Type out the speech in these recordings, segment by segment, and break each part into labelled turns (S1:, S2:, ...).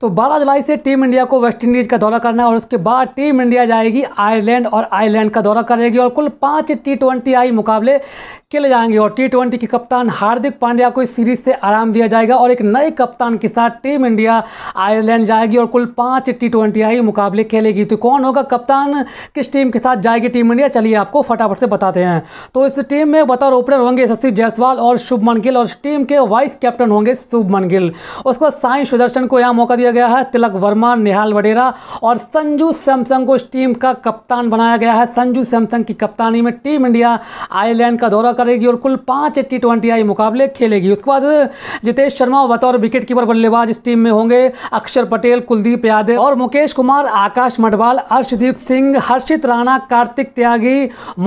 S1: तो 12 जुलाई से टीम इंडिया को वेस्ट इंडीज़ का दौरा करना है और उसके बाद टीम इंडिया जाएगी आयरलैंड और आयरलैंड का दौरा करेगी और कुल पाँच टी ट्वेंटी आई मुकाबले खेले जाएंगे और टी ट्वेंटी के कप्तान हार्दिक पांड्या को इस सीरीज से आराम दिया जाएगा और एक नए कप्तान के साथ टीम इंडिया आयरलैंड जाएगी और कुल पाँच टी ट्वेंटी आई मुकाबले खेलेगी तो कौन होगा कप्तान किस टीम के साथ जाएगी टीम इंडिया चलिए आपको फटाफट से बताते हैं तो इस टीम में बतौर ओपनर होंगे यशस्वी जायसवाल और शुभमन गिल और टीम के वाइस कैप्टन होंगे शुभमन गिल उसके बाद साई सुदर्शन को यहाँ मौका दिया दिया गया है तिलक वर्मा निहाल वडेरा और संजू सैमसंग को इस टीम का कप्तान बनाया गया है संजू सैमसंग की कप्तानी में टीम इंडिया आयरलैंड का दौरा करेगी और कुल पाँच टी ट्वेंटी आई मुकाबले खेलेगी उसके बाद जितेश शर्मा बतौर विकेट कीपर बल्लेबाज इस टीम में होंगे अक्षर पटेल कुलदीप यादव और मुकेश कुमार आकाश मडवाल अर्षदीप सिंह हर्षित राणा कार्तिक त्यागी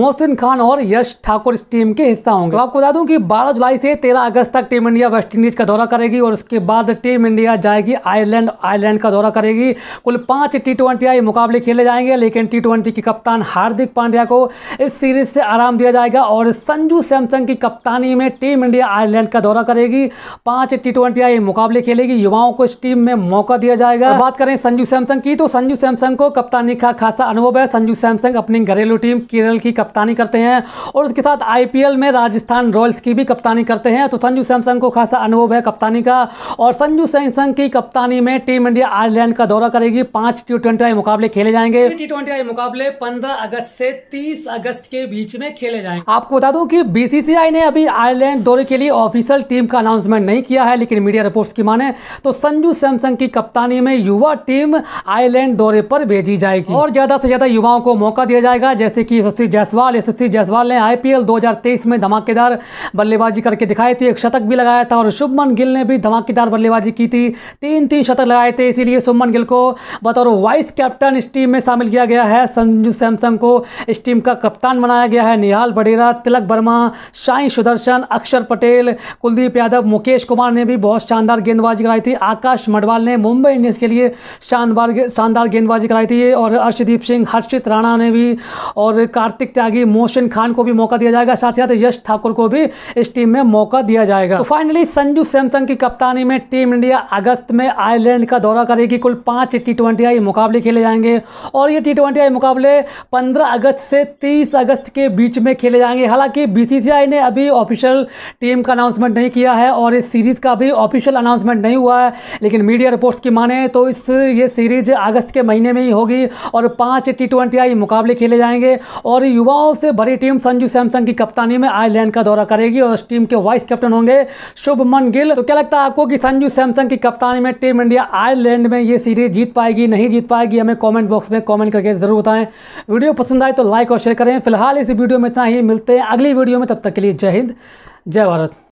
S1: मोहसिन खान और यश ठाकुर इस टीम के हिस्सा होंगे तो आपको बता दूं कि 12 जुलाई से 13 अगस्त तक टीम इंडिया वेस्ट इंडीज का दौरा करेगी और उसके बाद टीम इंडिया जाएगी आयरलैंड आयरलैंड का दौरा करेगी कुल पांच टी ट्वेंटी मुकाबले खेले जाएंगे लेकिन टी ट्वेंटी के कप्तान हार्दिक पांड्या को इस सीरीज से आराम दिया जाएगा और संजू सैमसंग की कप्तानी में टीम इंडिया आयरलैंड का दौरा करेगी पांच टी ट्वेंटी मुकाबले खेलेगी युवाओं को इस टीम में मौका दिया जाएगा बात करें संजू सैमसंग की तो संजू सैमसंग को कप्तानी का खासा अनुभव है संजू सैमसंग अपनी घरेलू टीम केरल की कप्तानी करते हैं और उसके साथ आईपीएल में राजस्थान रॉयल्स की भी कप्तानी करते हैं तो संजू सैमसंग को खासा अनुभव है कप्तानी का और संजू सैमसंग की कप्तानी में टीम इंडिया आयरलैंड का दौरा करेगी पांच टी ट्वेंटी मुकाबले खेले जाएंगे टी ट्वेंटी मुकाबले 15 अगस्त से 30 अगस्त के बीच में खेले जाएंगे आपको बता दूं कि बीसीसीआई ने अभी आयरलैंड दौरे के लिए ऑफिशियल टीम का अनाउंसमेंट नहीं किया है लेकिन मीडिया रिपोर्ट की माने तो संजू सैमसंग की कप्तानी में युवा टीम आयरलैंड दौरे पर भेजी जाएगी और ज्यादा से ज्यादा युवाओं को मौका दिया जाएगा जैसे की यशस्वी जायसवाल यशस्वी जायसवाल ने आईपीएल दो में धमाकेदार बल्लेबाजी करके दिखाई थी एक शतक भी लगाया था और शुभमन गिल ने भी धमाकेदार बल्लेबाजी की थी तीन तीन शतक लगाए थे इसीलिए सुमन गिल को बतौर वाइस कैप्टन इस टीम में शामिल किया गया है संजू सैमसंग को इस टीम का कप्तान बनाया गया है निहाल बडेरा तिलक वर्मा शाई सुदर्शन अक्षर पटेल कुलदीप यादव मुकेश कुमार ने भी बहुत शानदार गेंदबाजी कराई थी आकाश मडवाल ने मुंबई इंडियंस के लिए शानदार शानदार गेंदबाजी कराई थी और अर्षदीप सिंह हर्षित राणा ने भी और कार्तिक त्यागी मोहसिन खान को भी मौका दिया जाएगा साथ ही साथ यश ठाकुर को भी इस टीम में मौका दिया जाएगा तो फाइनली संजू सैमसंग की कप्तानी में टीम इंडिया अगस्त में आयरलैंड इंग्लैंड का दौरा करेगी कुल पाँच टी ट्वेंटी मुकाबले खेले जाएंगे और ये टी ट्वेंटी मुकाबले 15 अगस्त से 30 अगस्त के बीच में खेले जाएंगे हालांकि बीसीसीआई ने अभी ऑफिशियल टीम का अनाउंसमेंट नहीं किया है और इस सीरीज़ का भी ऑफिशियल अनाउंसमेंट नहीं हुआ है लेकिन मीडिया रिपोर्ट्स की माने तो इस ये सीरीज अगस्त के महीने में ही होगी और पाँच टी ट्वेंटी मुकाबले खेले जाएंगे और युवाओं से भरी टीम संजू सैमसंग की कप्तानी में आयरलैंड का दौरा करेगी और इस टीम के वाइस कैप्टन होंगे शुभमन गिल तो क्या लगता है आपको कि संजू सैमसंग की कप्तानी में टीम इंडिया आयरलैंड में ये सीरीज जीत पाएगी नहीं जीत पाएगी हमें कमेंट बॉक्स में कमेंट करके ज़रूर बताएं वीडियो पसंद आए तो लाइक और शेयर करें फिलहाल इस वीडियो में इतना ही मिलते हैं अगली वीडियो में तब तक के लिए जय हिंद जय भारत